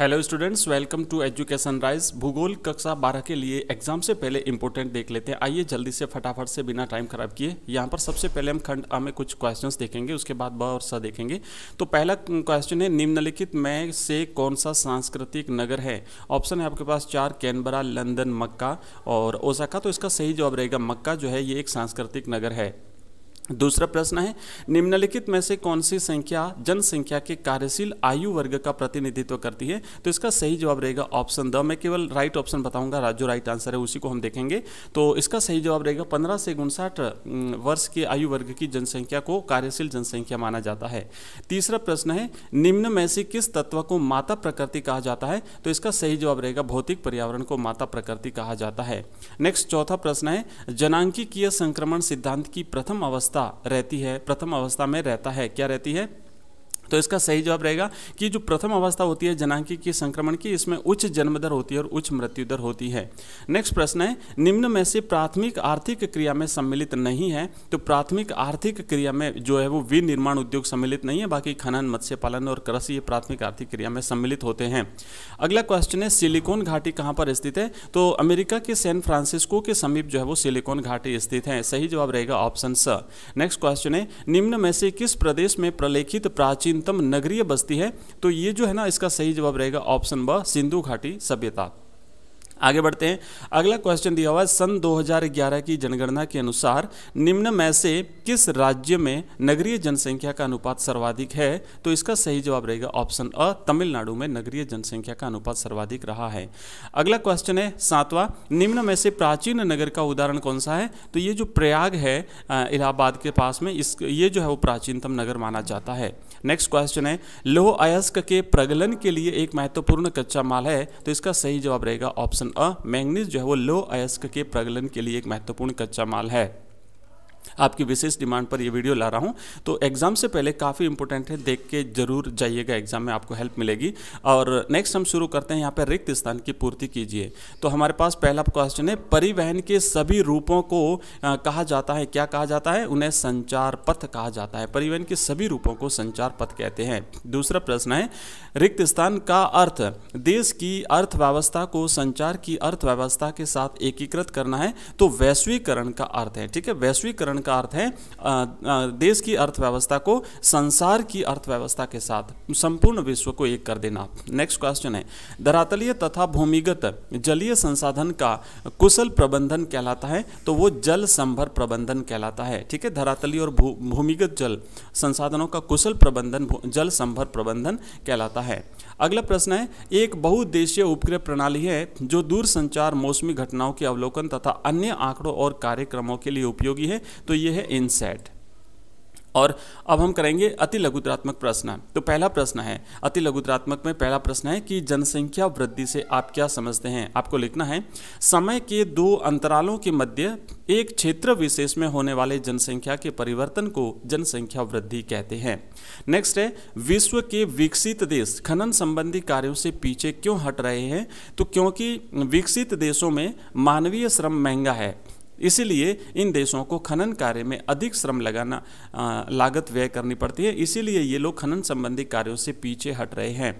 hello students welcome to Education Rise भूगोल कक्षा 12 के लिए एग्जाम से पहले इंपॉर्टेंट देख लेते हैं आइए जल्दी से फटाफट से बिना टाइम खराब किए यहाँ पर सबसे पहले हम खंड आ में कुछ क्वेश्चंस देखेंगे उसके बाद ब और स देखेंगे तो पहला क्वेश्चन है निम्नलिखित में से कौन सा सांस्कृतिक नगर है ऑप्शन है आपके पास चार कैनबरा लंदन मक्का और ओसाका तो इसका सही जवाब रहेगा मक्का जो है ये एक सांस्कृतिक नगर है दूसरा प्रश्न है निम्नलिखित में से कौन सी संख्या जनसंख्या के कार्यशील आयु वर्ग का प्रतिनिधित्व करती है तो इसका सही जवाब रहेगा ऑप्शन द मैं केवल राइट ऑप्शन बताऊंगा जो राइट आंसर है उसी को हम देखेंगे तो इसका सही जवाब रहेगा पंद्रह से उनसाठ वर्ष के आयु वर्ग की जनसंख्या को कार्यशील जनसंख्या माना जाता है तीसरा प्रश्न है निम्न में से किस तत्व को माता प्रकृति कहा जाता है तो इसका सही जवाब रहेगा भौतिक पर्यावरण को माता प्रकृति कहा जाता है नेक्स्ट चौथा प्रश्न है जनांकीय संक्रमण सिद्धांत की प्रथम अवस्था अवस्था रहती है प्रथम अवस्था में रहता है क्या रहती है तो इसका सही जवाब रहेगा कि जो प्रथम अवस्था होती है जनांकी के संक्रमण की इसमें उच्च जन्मदर होती है और उच्च मृत्यु दर होती है नेक्स्ट प्रश्न है निम्न में से प्राथमिक आर्थिक क्रिया में सम्मिलित नहीं है तो प्राथमिक आर्थिक क्रिया में जो है वो विनिर्माण उद्योग सम्मिलित नहीं है बाकी खनन मत्स्य पालन और कृषि ये प्राथमिक आर्थिक क्रिया में सम्मिलित होते हैं अगला क्वेश्चन है सिलिकॉन घाटी कहाँ पर स्थित है तो अमेरिका के सैन फ्रांसिस्को के समीप जो है वो सिलिकॉन घाटी स्थित है सही जवाब रहेगा ऑप्शन स नेक्स्ट क्वेश्चन है निम्न में से किस प्रदेश में प्रलेखित प्राचीन निम्नतम नगरीय बस्ती है तो ये जो है ना इसका सही जवाब रहेगा ऑप्शन ब सिंधु घाटी सभ्यता आगे बढ़ते हैं अगला क्वेश्चन दिया हुआ है सन 2011 की जनगणना के अनुसार निम्न में से किस राज्य में नगरीय जनसंख्या का अनुपात सर्वाधिक है तो इसका सही जवाब रहेगा ऑप्शन अ तमिलनाडु में नगरीय जनसंख्या का अनुपात सर्वाधिक रहा है अगला क्वेश्चन है सातवां निम्न में से प्राचीन नगर का उदाहरण कौन सा है तो ये जो प्रयाग है इलाहाबाद के पास में इस ये जो है वो प्राचीनतम नगर माना जाता है नेक्स्ट क्वेश्चन है लोह अयस्क के प्रगलन के लिए एक महत्वपूर्ण कच्चा माल है तो इसका सही जवाब रहेगा ऑप्शन और मैंगनीज जो है वो लो अयस्क के प्रगलन के लिए एक महत्वपूर्ण कच्चा माल है आपकी विशेष डिमांड पर ये वीडियो ला रहा हूँ तो एग्ज़ाम से पहले काफ़ी इंपॉर्टेंट है देख के जरूर जाइएगा एग्ज़ाम में आपको हेल्प मिलेगी और नेक्स्ट हम शुरू करते हैं यहाँ पर रिक्त स्थान की पूर्ति कीजिए तो हमारे पास पहला क्वेश्चन है परिवहन के सभी रूपों को आ, कहा जाता है क्या कहा जाता है उन्हें संचार पथ कहा जाता है परिवहन के सभी रूपों को संचार पथ कहते हैं दूसरा प्रश्न है रिक्त स्थान का अर्थ देश की अर्थव्यवस्था को संचार की अर्थव्यवस्था के साथ एकीकृत करना है तो वैश्वीकरण का अर्थ है ठीक है वैश्वीकरण चरण का अर्थ है देश की अर्थव्यवस्था को संसार की अर्थव्यवस्था के साथ संपूर्ण विश्व को एक कर देना नेक्स्ट क्वेश्चन है धरातलीय तथा भूमिगत जलीय संसाधन का कुशल प्रबंधन कहलाता है तो वो जल संभर प्रबंधन कहलाता है ठीक है धरातलीय और भूमिगत जल संसाधनों का कुशल प्रबंधन जल संभर प्रबंधन कहलाता है अगला प्रश्न है एक बहुउद्देशीय उपग्रह प्रणाली है जो दूरसंचार मौसमी घटनाओं के अवलोकन तथा अन्य आंकड़ों और कार्यक्रमों के लिए उपयोगी है तो यह है इनसेट और अब हम करेंगे अति लघुतरात्मक प्रश्न तो पहला प्रश्न है अति लघुतरात्मक में पहला प्रश्न है कि जनसंख्या वृद्धि से आप क्या समझते हैं आपको लिखना है समय के दो अंतरालों के मध्य एक क्षेत्र विशेष में होने वाले जनसंख्या के परिवर्तन को जनसंख्या वृद्धि कहते हैं नेक्स्ट है विश्व के विकसित देश खनन संबंधी कार्यों से पीछे क्यों हट रहे हैं तो क्योंकि विकसित देशों में मानवीय श्रम महंगा है इसीलिए इन देशों को खनन कार्य में अधिक श्रम लगाना लागत व्यय करनी पड़ती है इसीलिए ये लोग खनन संबंधी कार्यों से पीछे हट रहे हैं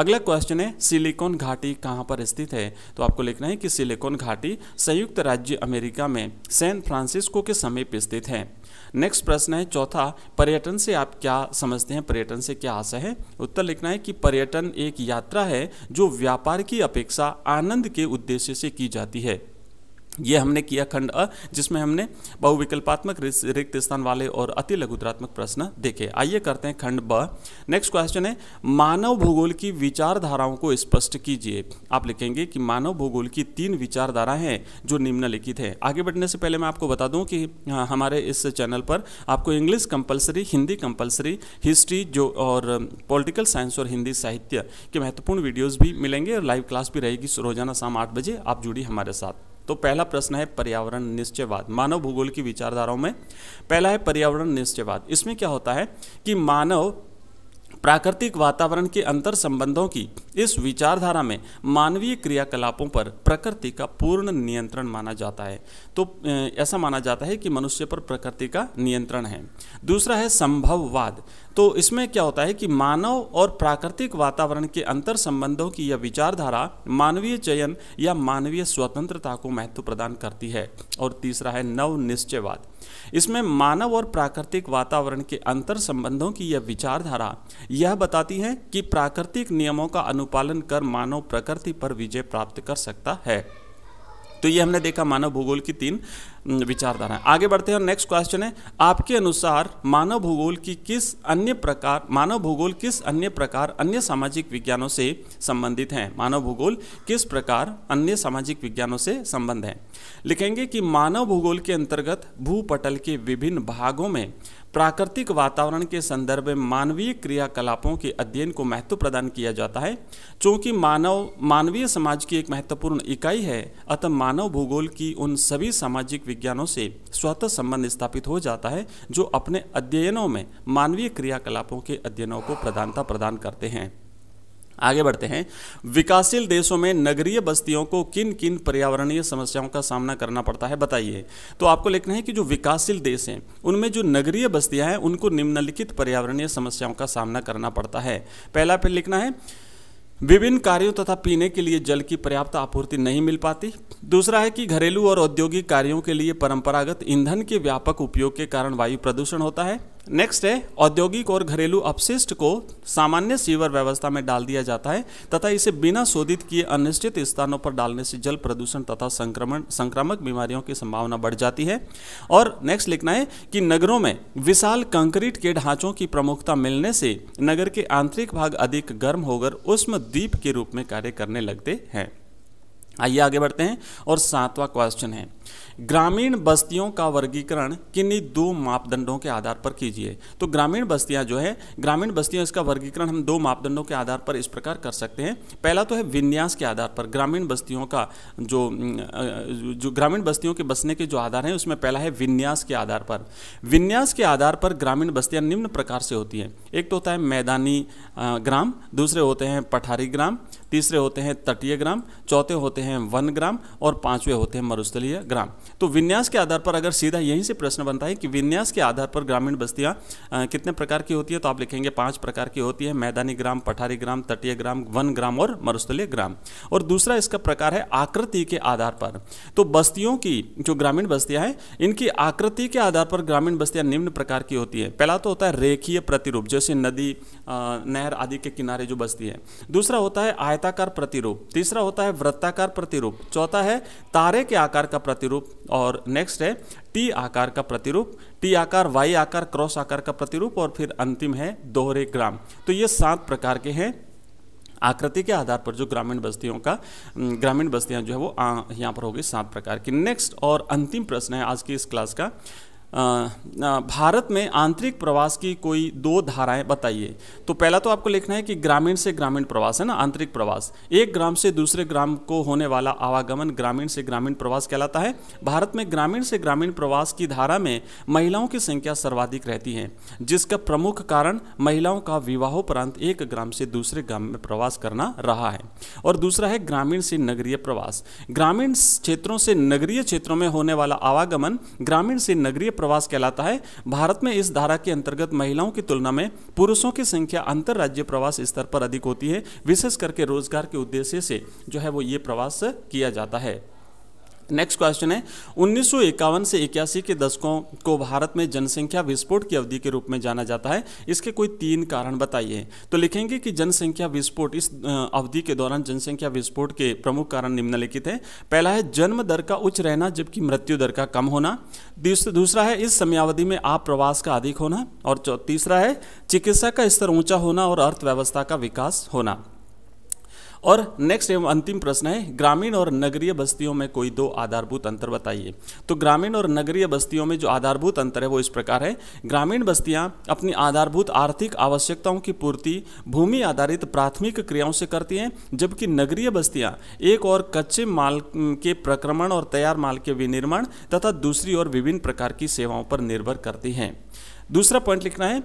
अगला क्वेश्चन है सिलिकॉन घाटी कहाँ पर स्थित है तो आपको लिखना है कि सिलिकॉन घाटी संयुक्त राज्य अमेरिका में सैन फ्रांसिस्को के समीप स्थित है नेक्स्ट प्रश्न है चौथा पर्यटन से आप क्या समझते हैं पर्यटन से क्या आशा है उत्तर लिखना है कि पर्यटन एक यात्रा है जो व्यापार की अपेक्षा आनंद के उद्देश्य से की जाती है ये हमने किया खंड अ जिसमें हमने बहुविकल्पात्मक रिक्त स्थान वाले और अति लघुतरात्मक प्रश्न देखे आइए करते हैं खंड ब नेक्स्ट क्वेश्चन है मानव भूगोल की विचारधाराओं को स्पष्ट कीजिए आप लिखेंगे कि मानव भूगोल की तीन विचारधारा हैं जो निम्नलिखित हैं आगे बढ़ने से पहले मैं आपको बता दूँ कि हाँ, हमारे इस चैनल पर आपको English compulsory Hindi compulsory history जो और पोलिटिकल साइंस और हिंदी साहित्य के महत्वपूर्ण वीडियोज़ भी मिलेंगे और लाइव क्लास भी रहेगी रोजाना शाम आठ बजे आप जुड़ी हमारे साथ तो पहला प्रश्न है पर्यावरण निश्चयवाद मानव भूगोल की विचारधाराओं में पहला है पर्यावरण निश्चयवाद इसमें क्या होता है कि मानव प्राकृतिक वातावरण के अंतर संबंधों की इस विचारधारा में मानवीय क्रियाकलापों पर प्रकृति का पूर्ण नियंत्रण माना जाता है तो ऐसा माना जाता है कि मनुष्य पर प्रकृति का नियंत्रण है दूसरा है संभववाद तो इसमें क्या होता है कि मानव और प्राकृतिक वातावरण के अंतर संबंधों की यह विचारधारा मानवीय चयन या मानवीय स्वतंत्रता को महत्व प्रदान करती है और तीसरा है नव निश्चयवाद इसमें मानव और प्राकृतिक वातावरण के अंतर संबंधों की यह विचारधारा यह बताती है कि प्राकृतिक नियमों का अनुपालन कर मानव प्रकृति पर विजय प्राप्त कर सकता है तो ये हमने देखा मानव भूगोल की तीन विचारधाराएं आगे बढ़ते हैं और नेक्स्ट क्वेश्चन है आपके अनुसार मानव भूगोल की किस अन्य प्रकार मानव भूगोल किस अन्य प्रकार अन्य सामाजिक विज्ञानों से संबंधित हैं मानव भूगोल किस प्रकार अन्य सामाजिक विज्ञानों से संबंध है लिखेंगे कि मानव भूगोल के अंतर्गत भूपटल के विभिन्न भागों में प्राकृतिक वातावरण के संदर्भ में मानवीय क्रियाकलापों के अध्ययन को महत्व प्रदान किया जाता है चूँकि मानव मानवीय समाज की एक महत्वपूर्ण इकाई है अतः मानव भूगोल की उन सभी सामाजिक विज्ञानों से स्वतः संबंध स्थापित हो जाता है जो अपने अध्ययनों में मानवीय क्रियाकलापों के अध्ययनों को प्रधानता प्रदान करते हैं आगे बढ़ते हैं विकासशील देशों में नगरीय बस्तियों को किन किन पर्यावरणीय समस्याओं का सामना करना पड़ता है बताइए तो आपको लिखना है कि जो विकासशील देश हैं उनमें जो नगरीय बस्तियां हैं उनको निम्नलिखित पर्यावरणीय समस्याओं का सामना करना पड़ता है पहला फिर लिखना है विभिन्न कार्यों तथा पीने के लिए जल की पर्याप्त आपूर्ति नहीं मिल पाती दूसरा है कि घरेलू और औद्योगिक कार्यों के लिए परंपरागत ईंधन के व्यापक उपयोग के कारण वायु प्रदूषण होता है नेक्स्ट है औद्योगिक और घरेलू अपशिष्ट को सामान्य सीवर व्यवस्था में डाल दिया जाता है तथा इसे बिना शोधित किए अनिश्चित स्थानों पर डालने से जल प्रदूषण तथा संक्रमण संक्रामक बीमारियों की संभावना बढ़ जाती है और नेक्स्ट लिखना है कि नगरों में विशाल कंक्रीट के ढांचों की प्रमुखता मिलने से नगर के आंतरिक भाग अधिक गर्म होकर उष्म द्वीप के रूप में कार्य करने लगते हैं आइए आगे बढ़ते हैं और सातवां क्वेश्चन है ग्रामीण बस्तियों का वर्गीकरण किन्हीं दो मापदंडों के आधार पर कीजिए तो ग्रामीण बस्तियां जो है ग्रामीण बस्तियां इसका वर्गीकरण हम दो मापदंडों के आधार पर इस प्रकार कर सकते हैं पहला तो है विन्यास के आधार पर ग्रामीण बस्तियों का जो जो ग्रामीण बस्तियों के बसने के जो आधार हैं उसमें पहला है विन्यास के आधार पर विन्यास के आधार पर ग्रामीण बस्तियाँ निम्न प्रकार से होती हैं एक तो होता है मैदानी ग्राम दूसरे होते हैं पठारी ग्राम तीसरे होते हैं तटीय ग्राम चौथे होते हैं वन ग्राम और पांचवे होते हैं मरुस्थलीय ग्राम तो विन्यास के आधार पर अगर सीधा यहीं से प्रश्न बनता है कि विन्यास के आधार पर ग्रामीण बस्तियां कितने प्रकार की होती है तो आप लिखेंगे पांच प्रकार की होती है मैदानी ग्राम पठारी ग्राम तटीय ग्राम वन ग्राम और मरुस्थलीय ग्राम और दूसरा इसका प्रकार है आकृति के आधार पर तो बस्तियों की जो ग्रामीण बस्तियां हैं इनकी आकृति के आधार पर ग्रामीण बस्तियां निम्न प्रकार की होती है पहला तो होता है रेखीय प्रतिरूप जैसे नदी नहर आदि के किनारे जो बस्ती है दूसरा होता है आय आयताकार प्रतिरूप तीसरा होता है वृत्ताकार प्रतिरूप चौथा है तारे के आकार का प्रतिरूप और नेक्स्ट है टी आकार का प्रतिरूप टी आकार वाई आकार क्रॉस आकार का प्रतिरूप और फिर अंतिम है दोहरे ग्राम तो ये सात प्रकार के हैं आकृति के आधार पर जो ग्रामीण बस्तियों का ग्रामीण बस्तियां जो है वो यहाँ पर होगी सात प्रकार की नेक्स्ट और अंतिम प्रश्न है आज की इस क्लास का भारत में आंतरिक प्रवास की कोई दो धाराएं बताइए तो पहला तो आपको लिखना है कि ग्रामीण से ग्रामीण प्रवास है ना आंतरिक प्रवास एक ग्राम से दूसरे ग्राम को होने वाला आवागमन ग्रामीण से ग्रामीण प्रवास कहलाता है भारत में ग्रामीण से ग्रामीण प्रवास की धारा में महिलाओं की संख्या सर्वाधिक रहती है जिसका प्रमुख कारण महिलाओं का विवाहोपरांत एक ग्राम से दूसरे ग्राम में प्रवास करना रहा है और दूसरा है ग्रामीण से नगरीय प्रवास ग्रामीण क्षेत्रों से नगरीय क्षेत्रों में होने वाला आवागमन ग्रामीण से नगरीय प्रवास कहलाता है भारत में इस धारा के अंतर्गत महिलाओं की तुलना में पुरुषों की संख्या अंतर राज्य प्रवास स्तर पर अधिक होती है विशेष करके रोजगार के उद्देश्य से जो है वो ये प्रवास किया जाता है नेक्स्ट क्वेश्चन है उन्नीस से इक्यासी के दशकों को भारत में जनसंख्या विस्फोट की अवधि के रूप में जाना जाता है इसके कोई तीन कारण बताइए तो लिखेंगे कि जनसंख्या विस्फोट इस अवधि के दौरान जनसंख्या विस्फोट के प्रमुख कारण निम्नलिखित है पहला है जन्म दर का उच्च रहना जबकि मृत्यु दर का कम होना दूसरा है इस समयावधि में आप प्रवास का अधिक होना और तीसरा है चिकित्सा का स्तर ऊंचा होना और अर्थव्यवस्था का विकास होना और नेक्स्ट एवं अंतिम प्रश्न है ग्रामीण और नगरीय बस्तियों में कोई दो आधारभूत अंतर बताइए तो ग्रामीण और नगरीय बस्तियों में जो आधारभूत अंतर है वो इस प्रकार है ग्रामीण बस्तियाँ अपनी आधारभूत आर्थिक आवश्यकताओं की पूर्ति भूमि आधारित प्राथमिक क्रियाओं से करती हैं जबकि नगरीय बस्तियाँ एक और कच्चे माल के प्रक्रमण और तैयार माल के विनिर्माण तथा दूसरी और विभिन्न प्रकार की सेवाओं पर निर्भर करती हैं दूसरा पॉइंट लिखना है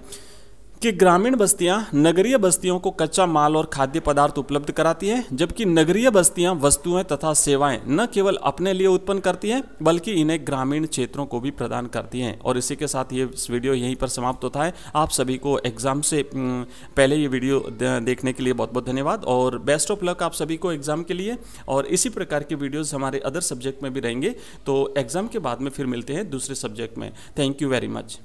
कि ग्रामीण बस्तियां नगरीय बस्तियों को कच्चा माल और खाद्य पदार्थ उपलब्ध कराती हैं जबकि नगरीय बस्तियां वस्तुएं तथा सेवाएं न केवल अपने लिए उत्पन्न करती हैं बल्कि इन्हें ग्रामीण क्षेत्रों को भी प्रदान करती हैं और इसी के साथ ये वीडियो यहीं पर समाप्त होता है आप सभी को एग्जाम से पहले ये वीडियो देखने के लिए बहुत बहुत धन्यवाद और बेस्ट ऑफ लक आप सभी को एग्जाम के लिए और इसी प्रकार की वीडियोज हमारे अदर सब्जेक्ट में भी रहेंगे तो एग्जाम के बाद में फिर मिलते हैं दूसरे सब्जेक्ट में थैंक यू वेरी मच